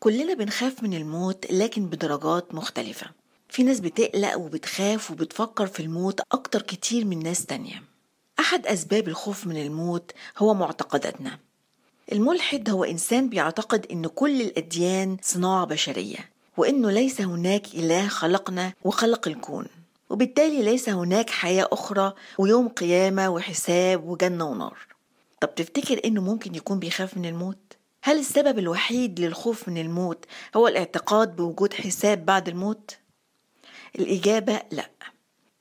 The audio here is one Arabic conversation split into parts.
كلنا بنخاف من الموت لكن بدرجات مختلفة في ناس بتقلق وبتخاف وبتفكر في الموت أكتر كتير من ناس تانية أحد أسباب الخوف من الموت هو معتقداتنا الملحد هو إنسان بيعتقد إن كل الأديان صناعة بشرية وإنه ليس هناك إله خلقنا وخلق الكون وبالتالي ليس هناك حياة أخرى ويوم قيامة وحساب وجنة ونار طب تفتكر إنه ممكن يكون بيخاف من الموت؟ هل السبب الوحيد للخوف من الموت هو الاعتقاد بوجود حساب بعد الموت؟ الإجابة لأ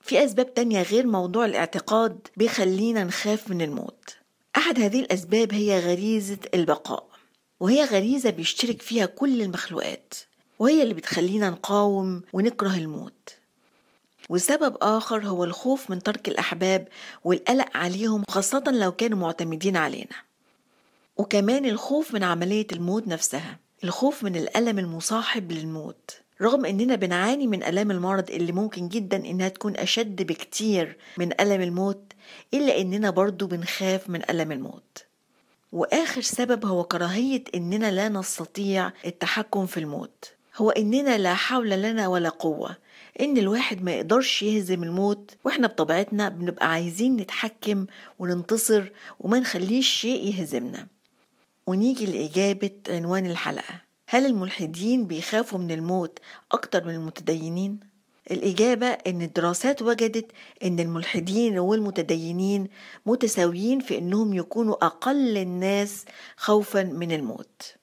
في أسباب تانية غير موضوع الاعتقاد بيخلينا نخاف من الموت أحد هذه الأسباب هي غريزة البقاء وهي غريزة بيشترك فيها كل المخلوقات وهي اللي بتخلينا نقاوم ونكره الموت وسبب آخر هو الخوف من ترك الأحباب والقلق عليهم خاصة لو كانوا معتمدين علينا وكمان الخوف من عملية الموت نفسها الخوف من الألم المصاحب للموت رغم اننا بنعاني من الام المرض اللي ممكن جدا انها تكون اشد بكتير من الم الموت الا اننا برضو بنخاف من الم الموت واخر سبب هو كراهيه اننا لا نستطيع التحكم في الموت هو اننا لا حول لنا ولا قوه ان الواحد ما يقدرش يهزم الموت واحنا بطبيعتنا بنبقى عايزين نتحكم وننتصر وما نخليش شيء يهزمنا ونيجي لإجابة عنوان الحلقة هل الملحدين بيخافوا من الموت أكتر من المتدينين؟ الإجابة إن الدراسات وجدت إن الملحدين والمتدينين متساويين في إنهم يكونوا أقل الناس خوفا من الموت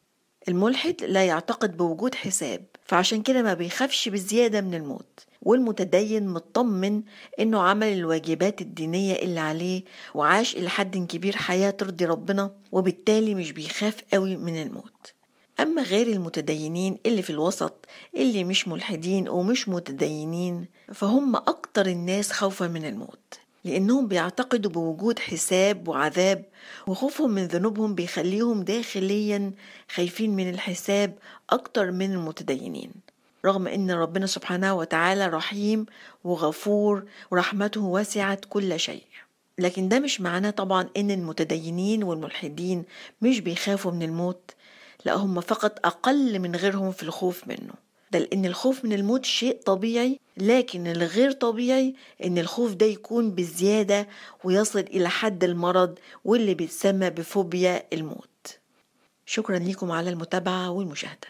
الملحد لا يعتقد بوجود حساب فعشان كده ما بيخافش بزيادة من الموت والمتدين مطمن انه عمل الواجبات الدينية اللي عليه وعاش الى حد كبير حياة ترضي ربنا وبالتالي مش بيخاف قوي من الموت اما غير المتدينين اللي في الوسط اللي مش ملحدين ومش متدينين فهم اكتر الناس خوفا من الموت لأنهم بيعتقدوا بوجود حساب وعذاب وخوفهم من ذنوبهم بيخليهم داخليا خايفين من الحساب أكتر من المتدينين رغم ان ربنا سبحانه وتعالى رحيم وغفور ورحمته وسعت كل شيء لكن ده مش معناه طبعا ان المتدينين والملحدين مش بيخافوا من الموت لا هم فقط اقل من غيرهم في الخوف منه ده لان الخوف من الموت شيء طبيعي لكن الغير طبيعي ان الخوف ده يكون بالزياده ويصل الى حد المرض واللي بيتسمى بفوبيا الموت شكرا لكم على المتابعه والمشاهده